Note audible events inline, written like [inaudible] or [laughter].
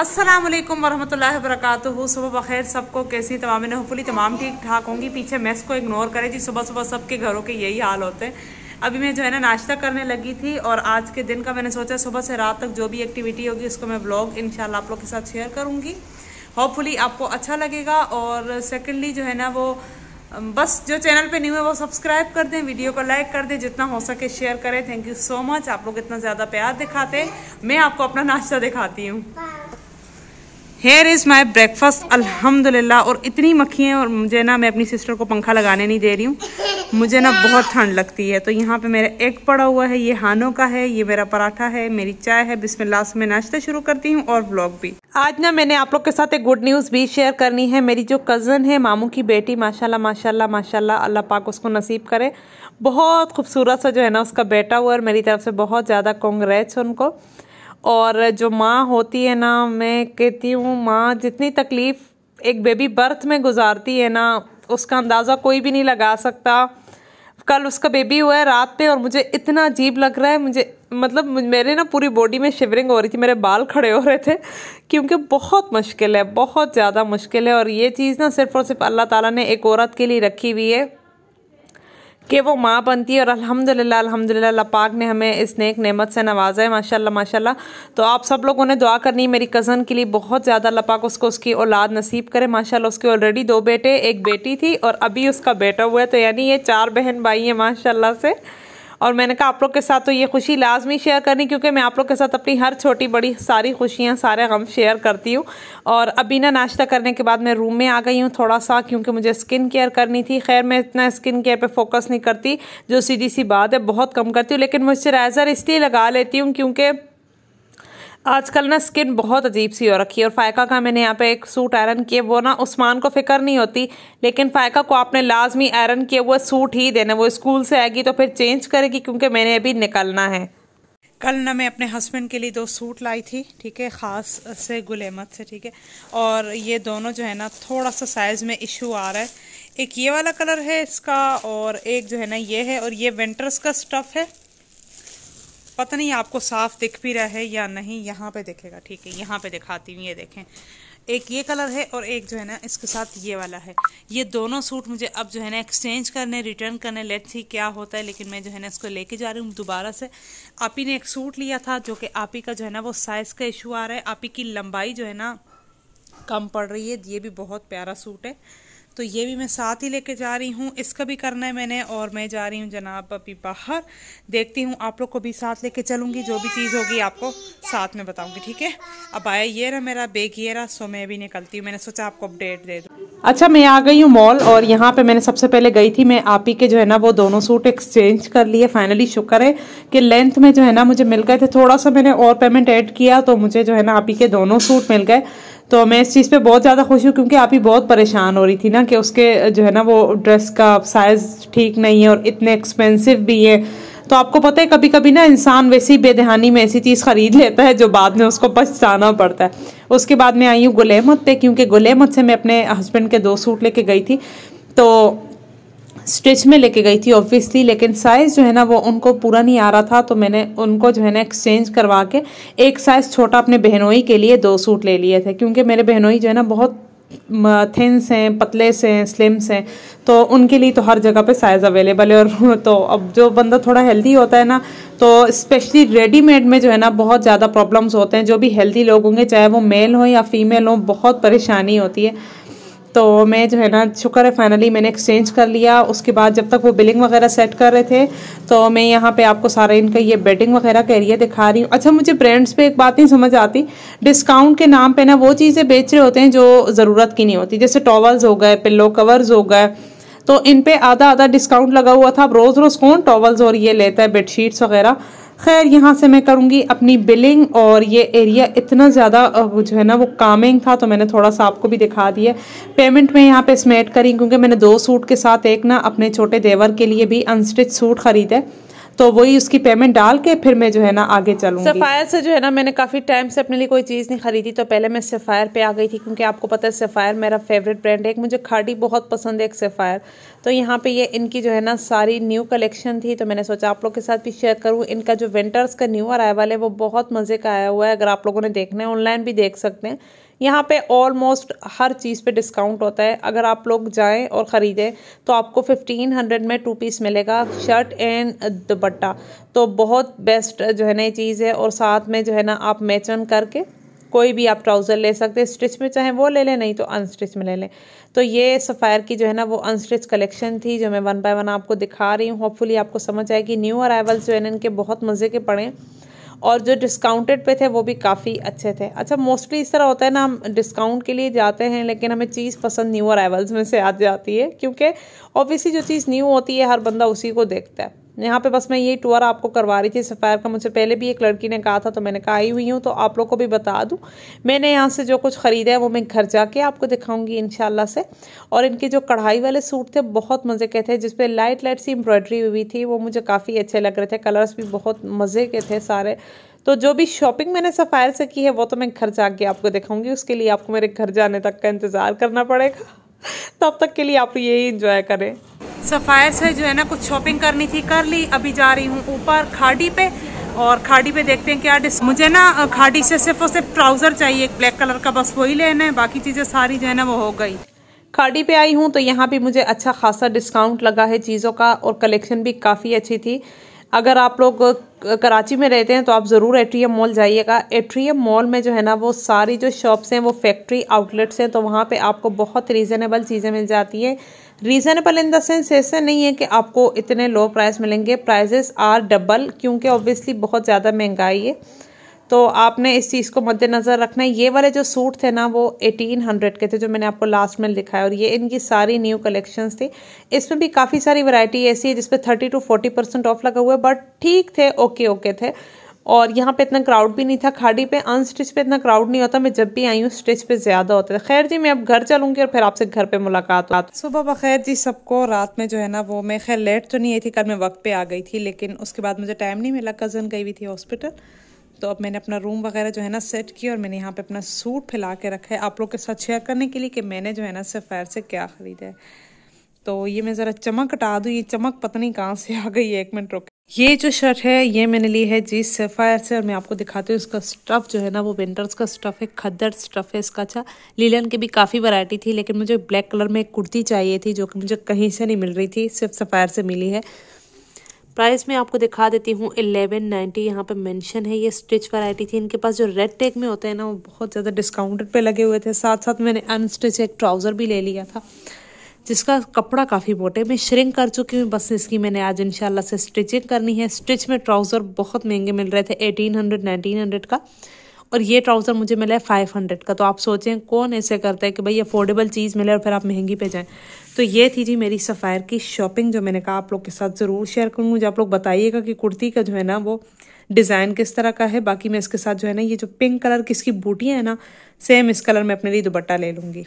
असलम वरहमल वरक सुबह बखैर सबको कैसी तमाम ने होपफुली तमाम ठीक ठाक होंगी पीछे मैस को इग्नोर करें जी सुबह सुबह सबके घरों के यही हाल होते हैं अभी मैं जो है ना नाश्ता करने लगी थी और आज के दिन का मैंने सोचा सुबह से रात तक जो भी एक्टिविटी होगी उसको मैं ब्लॉग इन आप लोग के साथ शेयर करूँगी होपफुली आपको अच्छा लगेगा और सेकेंडली जो है ना वो बस जो चैनल पे न्यू है वो सब्सक्राइब कर दें वीडियो को लाइक कर दें जितना हो सके शेयर करें थैंक यू सो मच आप लोग इतना ज़्यादा प्यार दिखाते मैं आपको अपना नाश्ता दिखाती हूँ हेयर इज़ माई ब्रेकफास्ट अल्हम्दुलिल्लाह और इतनी मक्खी हैं और मुझे ना मैं अपनी सिस्टर को पंखा लगाने नहीं दे रही हूँ मुझे ना बहुत ठंड लगती है तो यहाँ पे मेरा एग पड़ा हुआ है ये हानों का है ये मेरा पराठा है मेरी चाय है बिस्मिल्लाह से मैं नाश्ता शुरू करती हूँ और ब्लॉग भी आज ना मैंने आप लोग के साथ एक गुड न्यूज़ भी शेयर करनी है मेरी जो कज़न है मामू की बेटी माशाला माशा माशा अल्लाह पाक उसको नसीब करे बहुत खूबसूरत सा जो है ना उसका बेटा हुआ और मेरी तरफ से बहुत ज़्यादा कॉन्ग्रेट्स उनको और जो माँ होती है ना मैं कहती हूँ माँ जितनी तकलीफ़ एक बेबी बर्थ में गुजारती है ना उसका अंदाज़ा कोई भी नहीं लगा सकता कल उसका बेबी हुआ है रात पे और मुझे इतना अजीब लग रहा है मुझे मतलब मेरे ना पूरी बॉडी में शिवरिंग हो रही थी मेरे बाल खड़े हो रहे थे क्योंकि बहुत मुश्किल है बहुत ज़्यादा मुश्किल है और ये चीज़ ना सिर्फ और सिर्फ अल्लाह ताला ने एक औरत के लिए रखी हुई है कि वो माँ बनती है और अल्हम्दुलिल्लाह अल्हम्दुलिल्लाह अल्लाह पाक ने हमें इस नेक नेमत से नवाजा है माशाल्लाह माशाल्लाह तो आप सब लोगों ने दुआ करनी मेरी कज़न के लिए बहुत ज़्यादा अल्लाह पाक उसको उसकी औलाद नसीब करे माशाल्लाह उसके ऑलरेडी दो बेटे एक बेटी थी और अभी उसका बेटा हुआ है तो यानी ये चार बहन भाई हैं माशाल्लाह से और मैंने कहा आप लोग के साथ तो ये खुशी लाजमी शेयर करनी क्योंकि मैं आप लोग के साथ अपनी हर छोटी बड़ी सारी खुशियाँ सारे गम शेयर करती हूँ और अभी ना नाश्ता करने के बाद मैं रूम में आ गई हूँ थोड़ा सा क्योंकि मुझे स्किन केयर करनी थी खैर मैं इतना स्किन केयर पर फोकस नहीं करती जो सीधी सी बात है बहुत कम करती हूँ लेकिन मॉइस्चराइज़र इसलिए लगा लेती हूँ क्योंकि आजकल ना स्किन बहुत अजीब सी हो रखी है और फ़ायका का मैंने यहाँ पे एक सूट आयरन किए वो ना उस्मान को फिक्र नहीं होती लेकिन फ़ायका को आपने लाजमी आयरन किए हुआ सूट ही देना वो स्कूल से आएगी तो फिर चेंज करेगी क्योंकि मैंने अभी निकलना है कल ना मैं अपने हस्बैंड के लिए दो सूट लाई थी ठीक है ख़ास से गुलेमत से ठीक है और ये दोनों जो है ना थोड़ा सा साइज़ में इशू आ रहा है एक ये वाला कलर है इसका और एक जो है ना ये है और ये विंटर्स का स्टफ़ है पता नहीं आपको साफ दिख भी रहा है या नहीं यहाँ पे देखेगा ठीक है यहाँ पे दिखाती हूँ ये देखें एक ये कलर है और एक जो है ना इसके साथ ये वाला है ये दोनों सूट मुझे अब जो है ना एक्सचेंज करने रिटर्न करने लेट थी क्या होता है लेकिन मैं जो है ना इसको लेके जा रही हूँ दोबारा से आप ही ने एक सूट लिया था जो कि आप ही का जो है ना वो साइज़ का इशू आ रहा है आप ही की लंबाई जो है ना कम पड़ रही है ये भी बहुत प्यारा सूट है तो ये भी मैं साथ ही लेके जा रही हूँ इसका भी करना है मैंने और मैं जा रही हूँ जनाब अभी बाहर देखती हूँ आप लोग को भी साथ लेके चलूँगी जो भी चीज़ होगी आपको साथ में बताऊँगी ठीक है अब आया ये रहा मेरा बेग ये रहा सो मैं भी निकलती हूँ मैंने सोचा आपको अपडेट दे दूँ अच्छा मैं आ गई हूँ मॉल और यहाँ पे मैंने सबसे पहले गई थी मैं आप ही के जो है ना वो दोनों सूट एक्सचेंज कर लिए फाइनली शुक्र है कि लेंथ में जो है ना मुझे मिल गए थे थोड़ा सा मैंने और पेमेंट ऐड किया तो मुझे जो है ना आप ही के दोनों सूट मिल गए तो मैं इस चीज़ पे बहुत ज़्यादा खुश हूँ क्योंकि आप ही बहुत परेशान हो रही थी ना कि उसके जो है ना वो ड्रेस का साइज़ ठीक नहीं है और इतने एक्सपेंसिव भी है तो आपको पता है कभी कभी ना इंसान वैसे ही बेदहानी में ऐसी चीज़ ख़रीद लेता है जो बाद में उसको पछताना पड़ता है उसके बाद मैं आई हूँ गुलेमत पे क्योंकि गुलेमत से मैं अपने हस्बैंड के दो सूट लेके गई थी तो स्टिच में लेके गई थी ऑब्वियसली लेकिन साइज़ जो है ना वो उनको पूरा नहीं आ रहा था तो मैंने उनको जो है ना एक्सचेंज करवा के एक साइज़ छोटा अपने बहनोई के लिए दो सूट ले लिए थे क्योंकि मेरे बहनोई जो है ना बहुत थिन्स हैं पतले से हैं स्लिम्स हैं तो उनके लिए तो हर जगह पे साइज़ अवेलेबल है और [laughs] तो अब जो बंदा थोड़ा हेल्दी होता है ना तो स्पेशली रेडीमेड में जो है ना बहुत ज़्यादा प्रॉब्लम्स होते हैं जो भी हेल्दी लोग होंगे चाहे वो मेल हो या फीमेल हो बहुत परेशानी होती है तो मैं जो है ना शुक्र है फाइनली मैंने एक्सचेंज कर लिया उसके बाद जब तक वो बिलिंग वगैरह सेट कर रहे थे तो मैं यहाँ पे आपको सारा इनका ये बेडिंग वगैरह का एरिया दिखा रही हूँ अच्छा मुझे ब्रांड्स पे एक बात नहीं समझ आती डिस्काउंट के नाम पे ना वो चीज़ें बेच रहे होते हैं जो ज़रूरत की नहीं होती जैसे टॉवल्स हो गए पिल्लो कवर्स हो गए तो इन पे आधा आधा डिस्काउंट लगा हुआ था अब रोज़ रोज़ कौन टॉवल्स और ये लेता है बेडशीट्स वगैरह खैर यहाँ से मैं करूँगी अपनी बिलिंग और ये एरिया इतना ज़्यादा जो है ना वो कामिंग था तो मैंने थोड़ा सा आपको भी दिखा दिया पेमेंट मैं यहाँ पे ऐड करी क्योंकि मैंने दो सूट के साथ एक ना अपने छोटे देवर के लिए भी अनस्टिच सूट ख़रीदे तो वही उसकी पेमेंट डाल के फिर मैं जो है ना आगे चलूँ सफ़ायर से जो है ना मैंने काफ़ी टाइम से अपने लिए कोई चीज़ नहीं खरीदी तो पहले मैं सफ़ायर पे आ गई थी क्योंकि आपको पता है सफ़ायर मेरा फेवरेट ब्रांड है एक मुझे खाड़ी बहुत पसंद है एक सफ़ायर तो यहाँ पे ये इनकी जो है ना सारी न्यू कलेक्शन थी तो मैंने सोचा आप लोग के साथ भी शेयर करूँ इनका जो विंटर्स का न्यू अराइवल है वो बहुत मज़े का आया हुआ है अगर आप लोगों ने देखना है ऑनलाइन भी देख सकते हैं यहाँ पे ऑलमोस्ट हर चीज़ पे डिस्काउंट होता है अगर आप लोग जाएं और ख़रीदें तो आपको फिफ्टीन हंड्रेड में टू पीस मिलेगा शर्ट एंड दुपट्टा तो बहुत बेस्ट जो है ना ये चीज़ है और साथ में जो है ना आप मैचन करके कोई भी आप ट्राउज़र ले सकते हैं स्टिच में चाहे वो ले लें नहीं तो अनस्टिच में ले लें तो ये सफ़ायर की जो है ना वो अनस्टिच कलेक्शन थी जो मैं वन बाय वन आपको दिखा रही हूँ होपफुली आपको समझ आए कि न्यू अराइवल्स जो है ना इनके बहुत मज़े के पड़े और जो डिस्काउंटेड पे थे वो भी काफ़ी अच्छे थे अच्छा मोस्टली इस तरह होता है ना हम डिस्काउंट के लिए जाते हैं लेकिन हमें चीज़ पसंद न्यू अरावल्स में से आ जाती है क्योंकि ऑब्वियसली जो चीज़ न्यू होती है हर बंदा उसी को देखता है तो यहाँ पे बस मैं ये टूर आपको करवा रही थी सफ़ायर का मुझे पहले भी एक लड़की ने कहा था तो मैंने कहा आई हुई हूँ तो आप लोग को भी बता दूँ मैंने यहाँ से जो कुछ ख़रीदा है वो मैं घर जाके आपको दिखाऊंगी इन से और इनके जो कढ़ाई वाले सूट थे बहुत मज़े के थे जिसपे लाइट लाइट सी एम्ब्रॉयडरी हुई थी वो मुझे काफ़ी अच्छे लग रहे थे कलर्स भी बहुत मज़े के थे सारे तो जो भी शॉपिंग मैंने सफ़ायर से की है वो तो मैं घर जाके आपको दिखाऊँगी उसके लिए आपको मेरे घर जाने तक का इंतज़ार करना पड़ेगा तब तक के लिए आप यही इंजॉय करें सफ़ायर से जो है ना कुछ शॉपिंग करनी थी कर ली अभी जा रही हूँ ऊपर खाड़ी पे और खाड़ी पे देखते हैं क्या डिस मुझे ना खाड़ी से सिर्फ और सिर्फ ट्राउज़र चाहिए एक ब्लैक कलर का बस वही लेना है बाकी चीज़ें सारी जो है ना वो हो गई खाड़ी पे आई हूँ तो यहाँ भी मुझे अच्छा खासा डिस्काउंट लगा है चीज़ों का और कलेक्शन भी काफ़ी अच्छी थी अगर आप लोग कराची में रहते हैं तो आप ज़रूर एट्रियम मॉल जाइएगा एट्रियम मॉल में जो है ना वो सारी जो शॉप्स हैं वो फैक्ट्री आउटलेट्स हैं तो वहाँ पे आपको बहुत रीज़नेबल चीज़ें मिल जाती हैं रीज़नेबल इन देंस ऐसे ऐसा नहीं है कि आपको इतने लो प्राइस मिलेंगे प्राइजेस आर डबल क्योंकि ऑब्वियसली बहुत ज़्यादा महंगाई है तो आपने इस चीज़ को मद्देनज़र रखना है ये वाले जो सूट थे ना वो 1800 के थे जो मैंने आपको लास्ट में लिखा है और ये इनकी सारी न्यू कलेक्शंस थी इसमें भी काफ़ी सारी वैरायटी ऐसी है जिसपे 30 टू 40 परसेंट ऑफ लगा हुआ है बट ठीक थे ओके ओके थे और यहाँ पे इतना क्राउड भी नहीं था खाड़ी पे अनस्टिच पे इतना क्राउड नहीं होता मैं जब भी आई हूँ स्टिच पे ज़्यादा होता था खैर जी मैं अब घर चलूँगी और फिर आपसे घर पे मुलाकात हो सुबह बखैर जी सबको रात में जो है ना वो मैं खैर लेट तो नहीं आई थी कल मैं वक्त पे आ गई थी लेकिन उसके बाद मुझे टाइम नहीं मिला कज़न गई हुई थी हॉस्पिटल तो अब मैंने अपना रूम वगैरह जो है ना सेट किया और मैंने यहाँ पे अपना सूट फैला के रखा है आप लोग के साथ शेयर करने के लिए कि मैंने जो है ना सफ़ैर से क्या ख़रीदा है तो ये मैं ज़रा चमक हटा दूँ ये चमक पता नहीं कहाँ से आ गई है एक मिनट रुक ये जो शर्ट है ये मैंने ली है जी सफ़ायर से और मैं आपको दिखाती हूँ इसका स्टफ़ जो है ना वो विंटर्स का स्टफ़ है खद्दर स्टफ़ है इसका अच्छा लीलन की भी काफ़ी वैरायटी थी लेकिन मुझे ब्लैक कलर में एक कुर्ती चाहिए थी जो कि मुझे कहीं से नहीं मिल रही थी सिर्फ सफ़ायर से मिली है प्राइस में आपको दिखा देती हूँ एलेवन नाइन्टी यहाँ पर मैंशन है ये स्टिच वैरायटी थी इनके पास जो रेड टेक में होते हैं ना वो बहुत ज़्यादा डिस्काउंटेड पे लगे हुए थे साथ साथ मैंने अनस्टिच एक ट्राउज़र भी ले लिया था जिसका कपड़ा काफ़ी मोटे मैं श्रिंक कर चुकी हूँ बस इसकी मैंने आज इंशाल्लाह से स्टिचिंग करनी है स्टिच में ट्राउज़र बहुत महंगे मिल रहे थे एटीन हंड्रेड नाइनटीन हंड्रेड का और ये ट्राउज़र मुझे मिला है फाइव हंड्रेड का तो आप सोचें कौन ऐसे करता है कि भाई अफोर्डेबल चीज़ मिले और फिर आप महंगी पे जाएँ तो ये थी जी मेरी सफ़ायर की शॉपिंग जो मैंने कहा आप लोग के साथ ज़रूर शेयर करूँगी मुझे आप लोग बताइएगा कि कुर्ती का जो है ना वो डिज़ाइन किस तरह का है बाकी मैं इसके साथ जो है ना ये जो पिंक कलर की इसकी बूटियाँ हैं ना सेम इस कलर में अपने लिए दुपट्टा ले लूँगी